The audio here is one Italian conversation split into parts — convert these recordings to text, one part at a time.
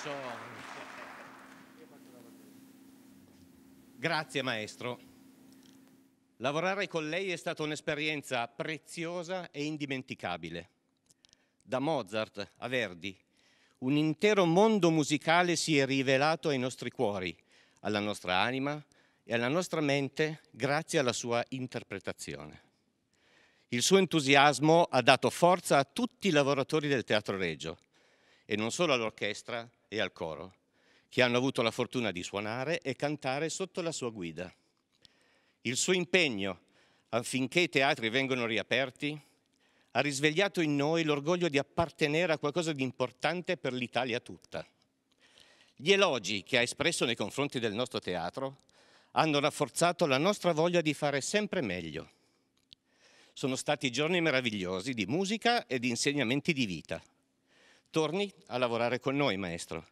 faccio... Grazie maestro. Lavorare con lei è stata un'esperienza preziosa e indimenticabile. Da Mozart a Verdi, un intero mondo musicale si è rivelato ai nostri cuori, alla nostra anima e alla nostra mente grazie alla sua interpretazione. Il suo entusiasmo ha dato forza a tutti i lavoratori del Teatro Regio e non solo all'orchestra, e al coro, che hanno avuto la fortuna di suonare e cantare sotto la sua guida. Il suo impegno affinché i teatri vengano riaperti ha risvegliato in noi l'orgoglio di appartenere a qualcosa di importante per l'Italia tutta. Gli elogi che ha espresso nei confronti del nostro teatro hanno rafforzato la nostra voglia di fare sempre meglio. Sono stati giorni meravigliosi di musica e di insegnamenti di vita. Torni a lavorare con noi, maestro.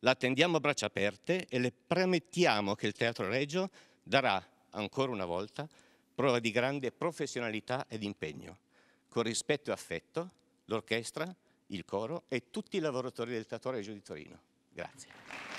La attendiamo a braccia aperte e le promettiamo che il Teatro Reggio darà, ancora una volta, prova di grande professionalità ed impegno. Con rispetto e affetto, l'orchestra, il coro e tutti i lavoratori del Teatro Reggio di Torino. Grazie.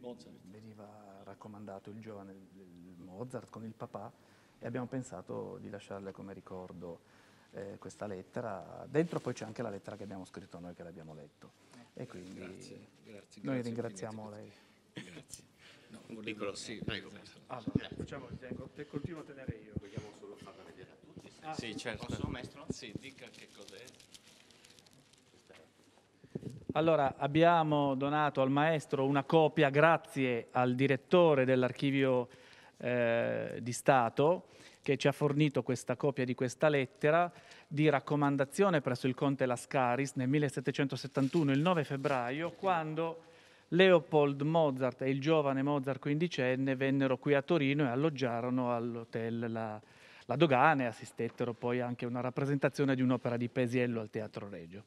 Mozart. Veniva raccomandato il giovane il Mozart con il papà e abbiamo pensato di lasciarle come ricordo eh, questa lettera. Dentro poi c'è anche la lettera che abbiamo scritto noi che l'abbiamo letto. E quindi grazie, grazie, noi grazie, ringraziamo lei. Grazie. No, un piccolo, sì, prego. Allora, facciamo, te continuo a tenere io. Vogliamo solo farla vedere a tutti. Ah, sì, certo. Posso, maestro? Sì, dica che cos'è. Allora, abbiamo donato al maestro una copia grazie al direttore dell'archivio eh, di Stato che ci ha fornito questa copia di questa lettera di raccomandazione presso il conte Lascaris nel 1771, il 9 febbraio, quando Leopold Mozart e il giovane Mozart quindicenne vennero qui a Torino e alloggiarono all'hotel La, La Dogana e assistettero poi anche a una rappresentazione di un'opera di Pesiello al Teatro Regio.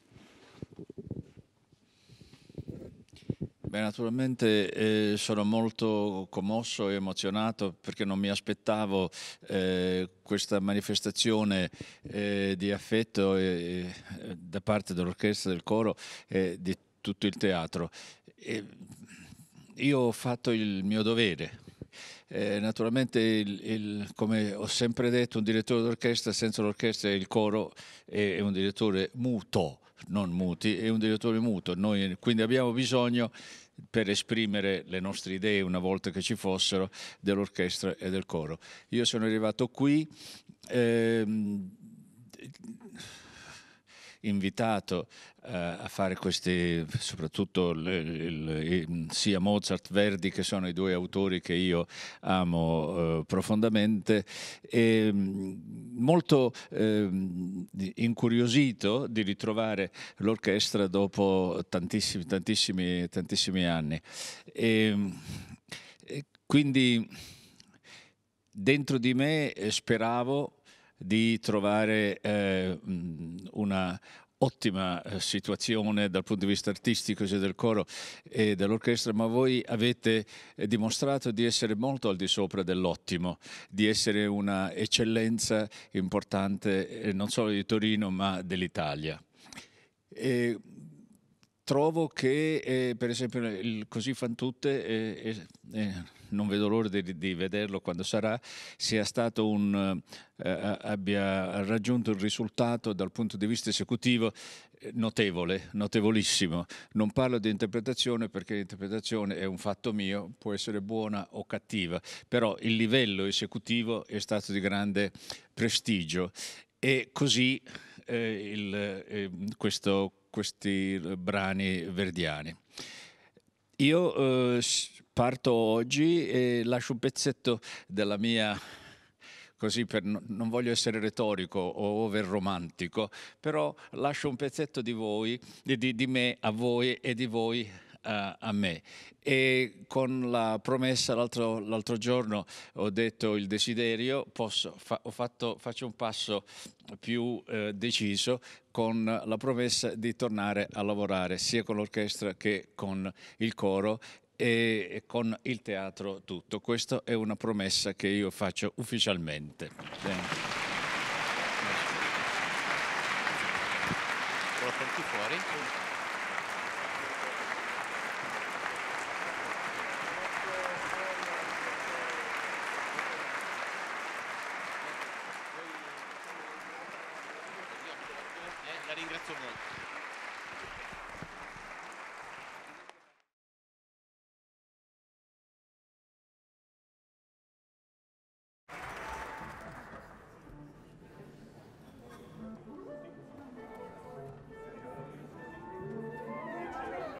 Beh, naturalmente eh, sono molto commosso e emozionato perché non mi aspettavo eh, questa manifestazione eh, di affetto eh, eh, da parte dell'orchestra, del coro e eh, di tutto il teatro. E io ho fatto il mio dovere, eh, naturalmente, il, il, come ho sempre detto, un direttore d'orchestra senza l'orchestra e il coro è, è, un direttore muto non muti è un direttore muto. Noi quindi abbiamo bisogno per esprimere le nostre idee una volta che ci fossero dell'orchestra e del coro. Io sono arrivato qui. Ehm, invitato eh, a fare questi, soprattutto il, il, il, sia Mozart, Verdi, che sono i due autori che io amo eh, profondamente, e, mm, molto eh, incuriosito di ritrovare l'orchestra dopo tantissimi, tantissimi, tantissimi anni. E, e quindi dentro di me eh, speravo di trovare eh, una, ottima eh, situazione dal punto di vista artistico sia del coro e dell'orchestra, ma voi avete eh, dimostrato di essere molto al di sopra dell'ottimo, di essere una eccellenza importante eh, non solo di Torino ma dell'Italia. E trovo che eh, per esempio il Così fan tutte... Eh, eh, non vedo l'ora di, di vederlo quando sarà, sia stato un, eh, eh abbia raggiunto un risultato dal punto di vista esecutivo eh, notevole, notevolissimo. Non parlo di interpretazione perché l'interpretazione è un fatto mio, può essere buona o cattiva, però il livello esecutivo è stato di grande prestigio e così eh, il, eh, questo, questi brani verdiani. Io eh, Parto oggi e lascio un pezzetto della mia così per, non voglio essere retorico o over romantico, però lascio un pezzetto di voi, di, di me a voi e di voi a, a me. E con la promessa l'altro, l'altro giorno ho detto il desiderio, posso, fa, fatto, faccio un passo più eh, deciso con la promessa di tornare a lavorare sia con l'orchestra che con il coro e con il teatro tutto. Questa è una promessa che io faccio ufficialmente. Grazie. Eh, la ringrazio molto.